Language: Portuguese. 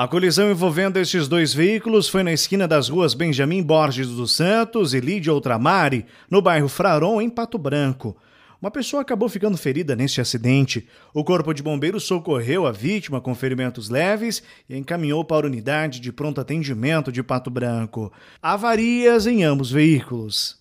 A colisão envolvendo estes dois veículos foi na esquina das ruas Benjamin Borges dos Santos e Lídia Ultramari, no bairro Fraron, em Pato Branco. Uma pessoa acabou ficando ferida neste acidente. O Corpo de Bombeiros socorreu a vítima com ferimentos leves e encaminhou para a unidade de pronto atendimento de Pato Branco. Avarias em ambos veículos.